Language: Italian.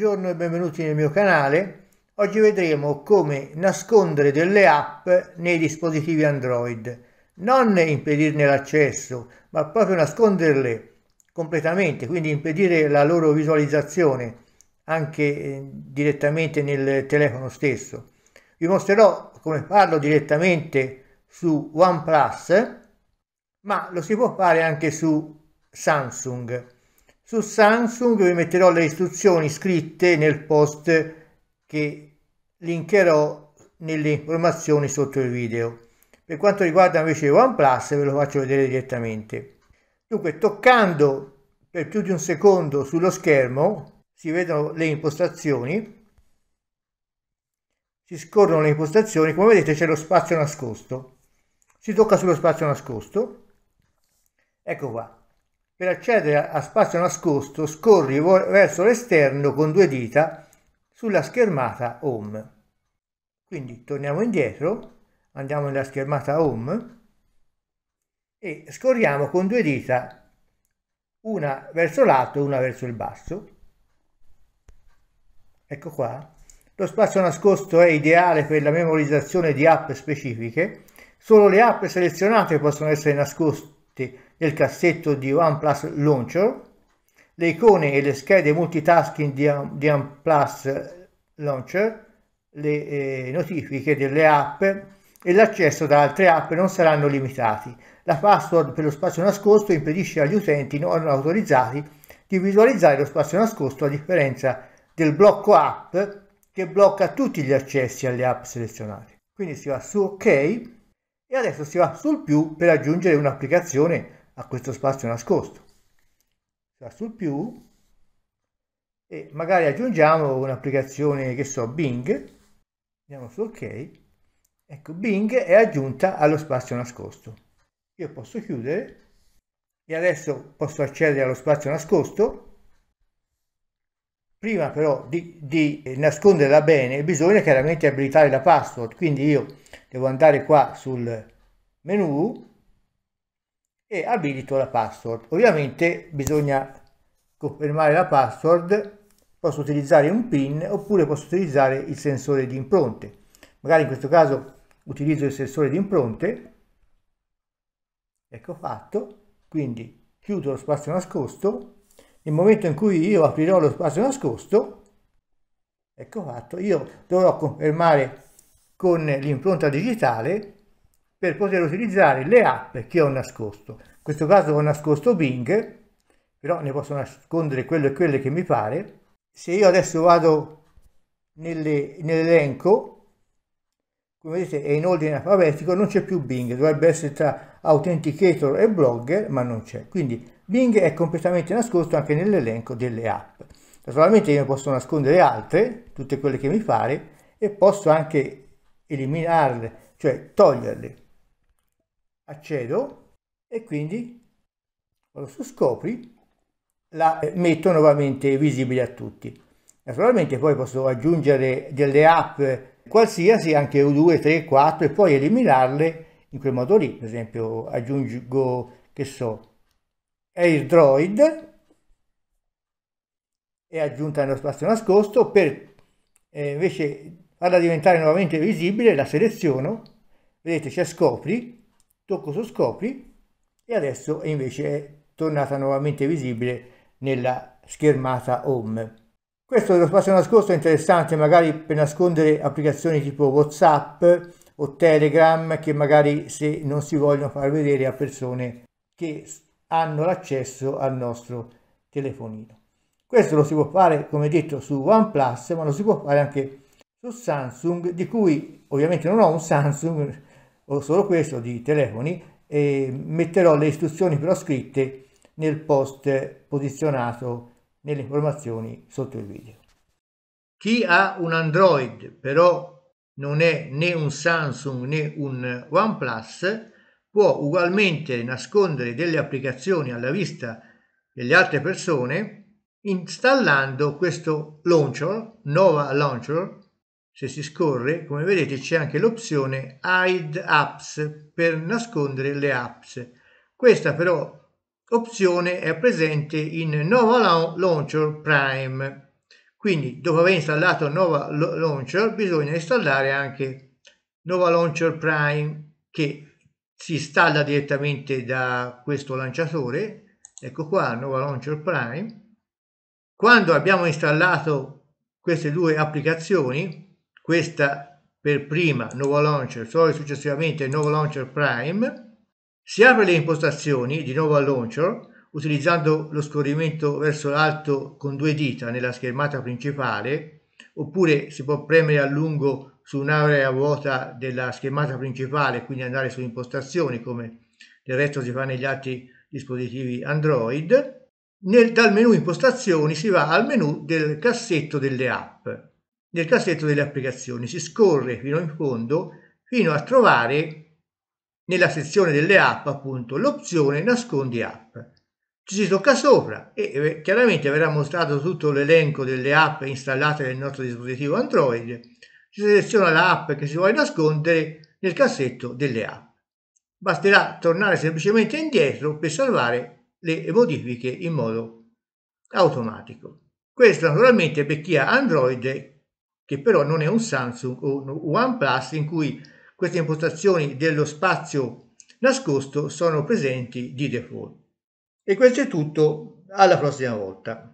buongiorno e benvenuti nel mio canale. Oggi vedremo come nascondere delle app nei dispositivi Android. Non impedirne l'accesso, ma proprio nasconderle completamente, quindi impedire la loro visualizzazione anche eh, direttamente nel telefono stesso. Vi mostrerò come farlo direttamente su OnePlus, ma lo si può fare anche su Samsung. Su Samsung vi metterò le istruzioni scritte nel post che linkerò nelle informazioni sotto il video. Per quanto riguarda invece OnePlus ve lo faccio vedere direttamente. Dunque toccando per più di un secondo sullo schermo si vedono le impostazioni, si scorrono le impostazioni, come vedete c'è lo spazio nascosto. Si tocca sullo spazio nascosto, ecco qua, per accedere a spazio nascosto scorri verso l'esterno con due dita sulla schermata Home. Quindi torniamo indietro, andiamo nella schermata Home e scorriamo con due dita una verso l'alto e una verso il basso. Ecco qua. Lo spazio nascosto è ideale per la memorizzazione di app specifiche. Solo le app selezionate possono essere nascoste il cassetto di OnePlus Launcher, le icone e le schede multitasking di, di OnePlus Launcher, le eh, notifiche delle app e l'accesso da altre app non saranno limitati. La password per lo spazio nascosto impedisce agli utenti non autorizzati di visualizzare lo spazio nascosto a differenza del blocco app che blocca tutti gli accessi alle app selezionate. Quindi si va su ok e adesso si va sul più per aggiungere un'applicazione a questo spazio nascosto. Sarà sul più e magari aggiungiamo un'applicazione che so Bing, andiamo su ok, ecco Bing è aggiunta allo spazio nascosto. Io posso chiudere e adesso posso accedere allo spazio nascosto prima però di, di, nasconderla bene bisogna chiaramente abilitare la password quindi io devo andare qua sul menu e abilito la password. Ovviamente bisogna confermare la password, posso utilizzare un PIN oppure posso utilizzare il sensore di impronte. Magari in questo caso utilizzo il sensore di impronte, ecco fatto, quindi chiudo lo spazio nascosto, nel momento in cui io aprirò lo spazio nascosto, ecco fatto, io dovrò confermare con l'impronta digitale per poter utilizzare le app che ho nascosto. In questo caso ho nascosto Bing, però ne posso nascondere quello e quelle che mi pare. Se io adesso vado nell'elenco, nell come vedete è in ordine alfabetico, non c'è più Bing, dovrebbe essere tra Authenticator e Blogger, ma non c'è. Quindi Bing è completamente nascosto anche nell'elenco delle app. Naturalmente io ne posso nascondere altre, tutte quelle che mi pare, e posso anche eliminarle, cioè toglierle accedo e quindi vado su scopri, la eh, metto nuovamente visibile a tutti. Naturalmente poi posso aggiungere delle app qualsiasi, anche 2, 3, 4 e poi eliminarle in quel modo lì. Per esempio aggiungo, che so, AirDroid è aggiunta nello spazio nascosto per eh, invece farla diventare nuovamente visibile la seleziono vedete c'è scopri tocco su scopri e adesso invece è tornata nuovamente visibile nella schermata home. Questo dello spazio nascosto è interessante magari per nascondere applicazioni tipo Whatsapp o Telegram che magari se non si vogliono far vedere a persone che hanno l'accesso al nostro telefonino. Questo lo si può fare come detto su OnePlus ma lo si può fare anche su Samsung di cui ovviamente non ho un Samsung o solo questo di telefoni e metterò le istruzioni però scritte nel post posizionato nelle informazioni sotto il video. Chi ha un Android però non è né un Samsung né un OnePlus può ugualmente nascondere delle applicazioni alla vista delle altre persone installando questo launcher, Nova Launcher, se si scorre come vedete c'è anche l'opzione hide apps per nascondere le apps questa però opzione è presente in Nova Launcher Prime quindi dopo aver installato Nova Launcher bisogna installare anche Nova Launcher Prime che si installa direttamente da questo lanciatore ecco qua Nova Launcher Prime quando abbiamo installato queste due applicazioni questa per prima nuovo launcher solo successivamente nuovo launcher prime si apre le impostazioni di nuovo al launcher utilizzando lo scorrimento verso l'alto con due dita nella schermata principale oppure si può premere a lungo su un'area vuota della schermata principale quindi andare su impostazioni come del resto si fa negli altri dispositivi Android nel, dal menu impostazioni si va al menu del cassetto delle app nel cassetto delle applicazioni. Si scorre fino in fondo fino a trovare nella sezione delle app appunto l'opzione nascondi app. Ci si tocca sopra e eh, chiaramente verrà mostrato tutto l'elenco delle app installate nel nostro dispositivo Android. Si seleziona l'app che si vuole nascondere nel cassetto delle app. Basterà tornare semplicemente indietro per salvare le modifiche in modo automatico. Questo naturalmente per chi ha Android che però non è un Samsung o un OnePlus in cui queste impostazioni dello spazio nascosto sono presenti di default. E questo è tutto, alla prossima volta.